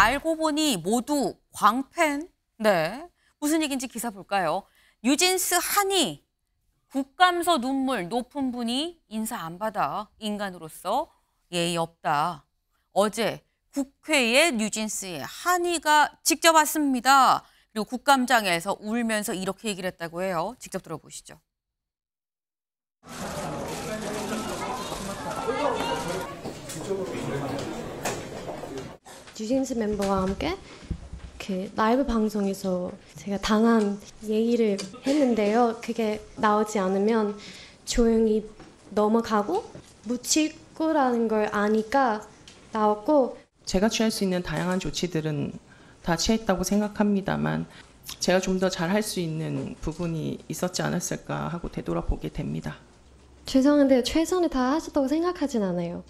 알고 보니 모두 광팬? 네. 무슨 얘기인지 기사 볼까요? 뉴진스 한이 국감서 눈물 높은 분이 인사 안 받아. 인간으로서 예의 없다. 어제 국회에 뉴진스의 한이가 직접 왔습니다. 그리고 국감장에서 울면서 이렇게 얘기를 했다고 해요. 직접 들어보시죠. 뉴진스 멤버와 함께 이 라이브 방송에서 제가 당한 얘기를 했는데요. 그게 나오지 않으면 조용히 넘어가고 묻힐 거라는 걸 아니까 나왔고 제가 취할 수 있는 다양한 조치들은 다 취했다고 생각합니다만 제가 좀 더 잘할 수 있는 부분이 있었지 않았을까 하고 되돌아보게 됩니다. 죄송한데 최선을 다하셨다고 생각하진 않아요.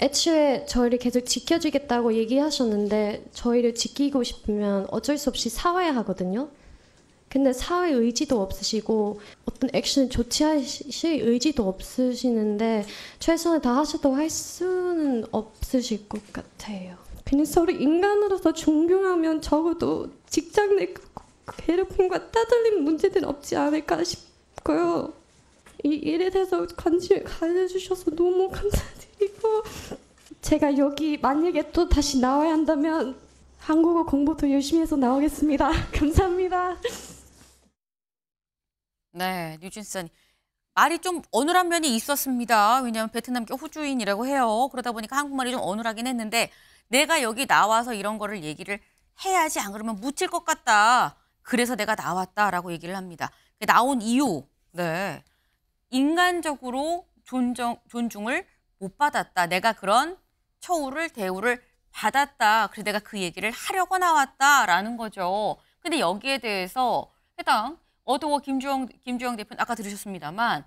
애초에 저희를 계속 지켜주겠다고 얘기하셨는데 저희를 지키고 싶으면 어쩔 수 없이 사와야 하거든요. 근데 사회 의지도 없으시고 어떤 액션 조치하실 의지도 없으시는데 최선을 다하셔도 할 수는 없으실 것 같아요. 그냥 서로 인간으로서 존경하면 적어도 직장 내 괴롭힘과 따돌림 문제는 없지 않을까 싶고요. 이 일에 대해서 관심 가져주셔서 너무 감사드니다 제가 여기 만약에 또 다시 나와야 한다면 한국어 공부 더 열심히 해서 나오겠습니다. 감사합니다. 네, 뉴진슨 말이 좀 어눌한 면이 있었습니다. 왜냐하면 베트남계 호주인이라고 해요. 그러다 보니까 한국말이 좀 어눌하긴 했는데 내가 여기 나와서 이런 거를 얘기를 해야지 안 그러면 묻힐 것 같다. 그래서 내가 나왔다라고 얘기를 합니다. 나온 이유, 네. 인간적으로 존중, 존중을 못 받았다. 내가 그런 처우를 대우를 받았다. 그래서 내가 그 얘기를 하려고 나왔다라는 거죠. 근데 여기에 대해서 해당 어두워 김주영 김주영 대표 아까 들으셨습니다만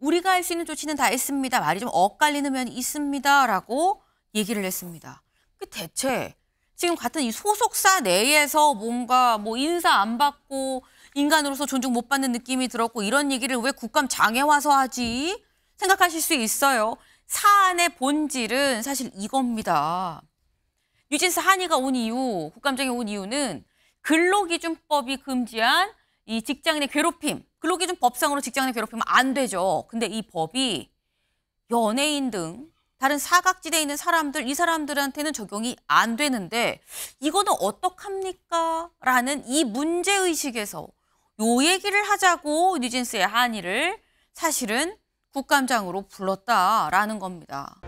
우리가 할 수 있는 조치는 다 했습니다. 말이 좀 엇갈리는 면이 있습니다라고 얘기를 했습니다. 그 대체 지금 같은 이 소속사 내에서 뭔가 뭐 인사 안 받고 인간으로서 존중 못 받는 느낌이 들었고 이런 얘기를 왜 국감 장에 와서 하지 생각하실 수 있어요. 사안의 본질은 사실 이겁니다. 뉴진스 한의가 온 이유, 국감장에 온 이유는 근로기준법이 금지한 이 직장인의 괴롭힘, 근로기준 법상으로 직장인의 괴롭힘은 안 되죠. 근데 이 법이 연예인 등 다른 사각지대에 있는 사람들, 이 사람들한테는 적용이 안 되는데 이거는 어떡합니까? 라는 이 문제의식에서 요 얘기를 하자고 뉴진스의 한의를 사실은 국감장으로 불렀다라는 겁니다.